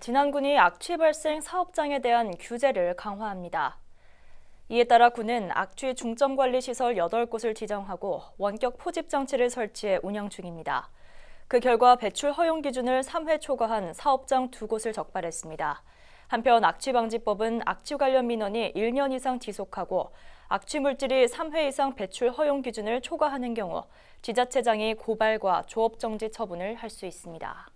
진안군이 악취 발생 사업장에 대한 규제를 강화합니다. 이에 따라 군은 악취 중점 관리 시설 8곳을 지정하고 원격 포집 장치를 설치해 운영 중입니다. 그 결과 배출 허용 기준을 3회 초과한 사업장 2곳을 적발했습니다. 한편 악취방지법은 악취 관련 민원이 1년 이상 지속하고 악취 물질이 3회 이상 배출 허용 기준을 초과하는 경우 지자체장이 고발과 조업정지 처분을 할 수 있습니다.